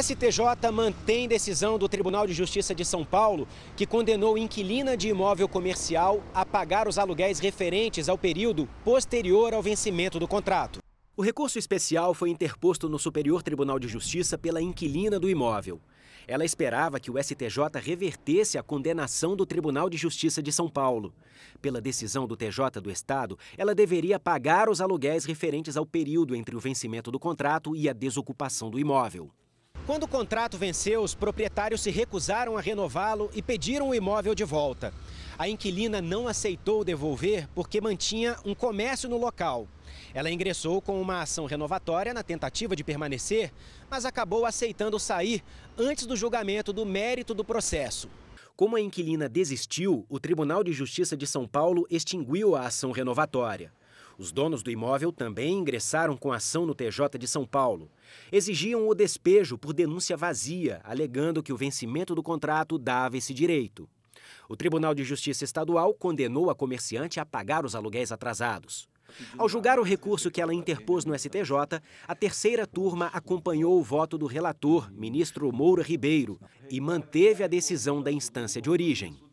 STJ mantém decisão do Tribunal de Justiça de São Paulo que condenou inquilina de imóvel comercial a pagar os aluguéis referentes ao período posterior ao vencimento do contrato. O recurso especial foi interposto no Superior Tribunal de Justiça pela inquilina do imóvel. Ela esperava que o STJ revertesse a condenação do Tribunal de Justiça de São Paulo. Pela decisão do TJ do Estado, ela deveria pagar os aluguéis referentes ao período entre o vencimento do contrato e a desocupação do imóvel. Quando o contrato venceu, os proprietários se recusaram a renová-lo e pediram o imóvel de volta. A inquilina não aceitou devolver porque mantinha um comércio no local. Ela ingressou com uma ação renovatória na tentativa de permanecer, mas acabou aceitando sair antes do julgamento do mérito do processo. Como a inquilina desistiu, o Tribunal de Justiça de São Paulo extinguiu a ação renovatória. Os donos do imóvel também ingressaram com ação no TJ de São Paulo. Exigiam o despejo por denúncia vazia, alegando que o vencimento do contrato dava esse direito. O Tribunal de Justiça Estadual condenou a comerciante a pagar os aluguéis atrasados. Ao julgar o recurso que ela interpôs no STJ, a terceira turma acompanhou o voto do relator, ministro Moura Ribeiro, e manteve a decisão da instância de origem.